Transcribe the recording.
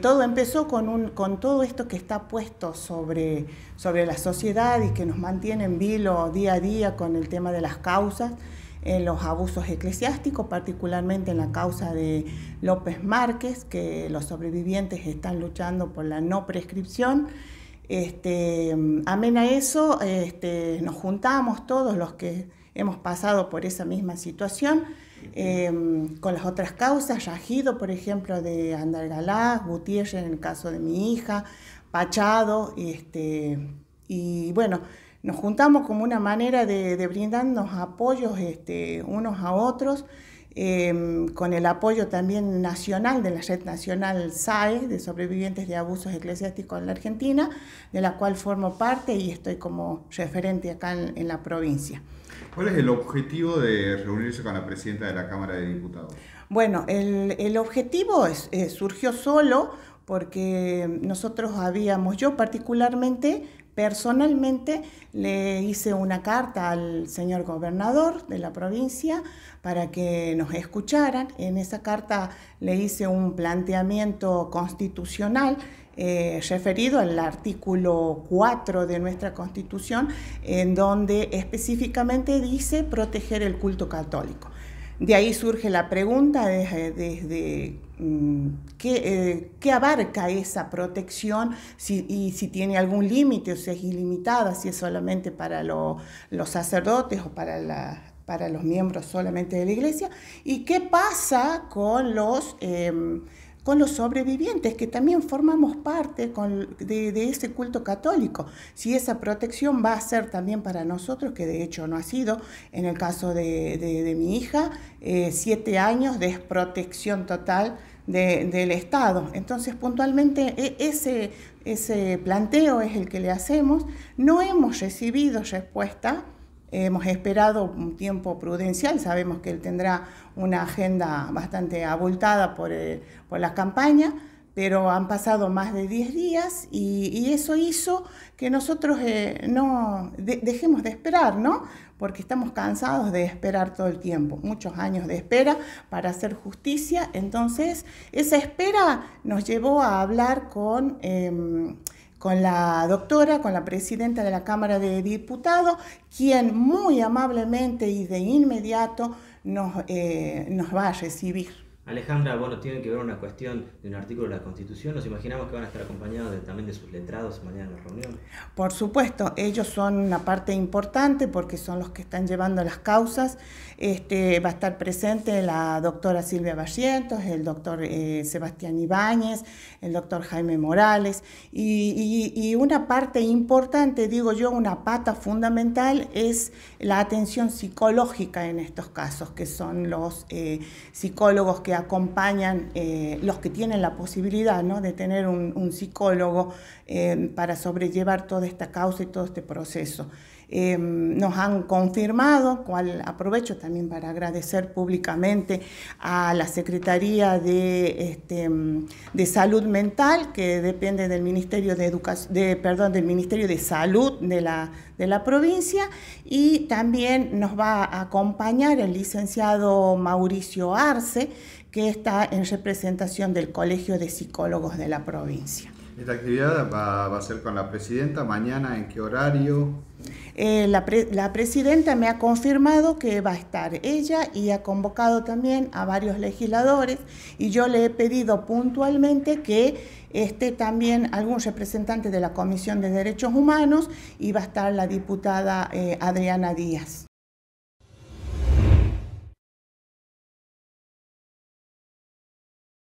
Todo empezó con, todo esto que está puesto sobre, la sociedad y que nos mantiene en vilo día a día con el tema de las causas en los abusos eclesiásticos, particularmente en la causa de López Márquez, que los sobrevivientes están luchando por la no prescripción. Este, amén a eso, este, nos juntamos todos los que hemos pasado por esa misma situación, em, con las otras causas, Rajido, por ejemplo, de Andalgalá, Gutiérrez en el caso de mi hija, Pachado, este, y bueno, nos juntamos como una manera de, brindarnos apoyos este, unos a otros Em, con el apoyo también nacional de la Red Nacional SAE, de Sobrevivientes de Abusos Eclesiásticos en la Argentina, de la cual formo parte y estoy como referente acá en, la provincia. ¿Cuál es el objetivo de reunirse con la presidenta de la Cámara de Diputados? Bueno, el, objetivo eh, surgió solo porque nosotros habíamos, yo particularmente, Personalmente le hice una carta al señor gobernador de la provincia para que nos escucharan. En esa carta le hice un planteamiento constitucional eh, referido al artículo 4 de nuestra constitución, en donde específicamente dice proteger el culto católico. De ahí surge la pregunta desde, mm, eh, ¿qué, abarca esa protección y si tiene algún límite o si es ilimitada, si es solamente para los sacerdotes o para, los miembros solamente de la iglesia, y qué pasa con los... Em, con los sobrevivientes, que también formamos parte de, ese culto católico. Si esa protección va a ser también para nosotros, que de hecho no ha sido, en el caso de, mi hija, eh, siete años de desprotección total del Estado. Entonces, puntualmente, e, ese planteo es el que le hacemos. No hemos recibido respuesta. Hemos esperado un tiempo prudencial, sabemos que él tendrá una agenda bastante abultada por, eh, la campaña, pero han pasado más de 10 días y, eso hizo que nosotros eh, no dejemos de esperar, ¿no? Porque estamos cansados de esperar todo el tiempo, muchos años de espera para hacer justicia. Entonces, esa espera nos llevó a hablar con... Em, con la doctora, con la presidenta de la Cámara de Diputados, quien muy amablemente y de inmediato nos, eh, va a recibir. Alejandra, bueno, tiene que ver una cuestión de un artículo de la Constitución. Nos imaginamos que van a estar acompañados también de sus letrados mañana en la reunión. Por supuesto, ellos son una parte importante porque son los que están llevando las causas. Este, va a estar presente la doctora Silvia Barrientos, el doctor eh, Sebastián Ibáñez, el doctor Jaime Morales. Y, una parte importante, digo yo, una pata fundamental es la atención psicológica en estos casos, que son los eh, psicólogos que acompañan eh, los que tienen la posibilidad de tener un, psicólogo eh, para sobrellevar toda esta causa y todo este proceso. Eh, nos han confirmado, cual aprovecho también para agradecer públicamente a la Secretaría de, este, de Salud Mental, que depende del Ministerio de, Educación, de, perdón, del Ministerio de Salud de la, de la provincia, y también nos va a acompañar el licenciado Mauricio Arce, que está en representación del Colegio de Psicólogos de la provincia. ¿Esta actividad va, a ser con la presidenta? ¿Mañana? ¿En qué horario? Eh, la, presidenta me ha confirmado que va a estar ella y ha convocado también a varios legisladores y yo le he pedido puntualmente que esté también algún representante de la Comisión de Derechos Humanos y va a estar la diputada eh, Adriana Díaz.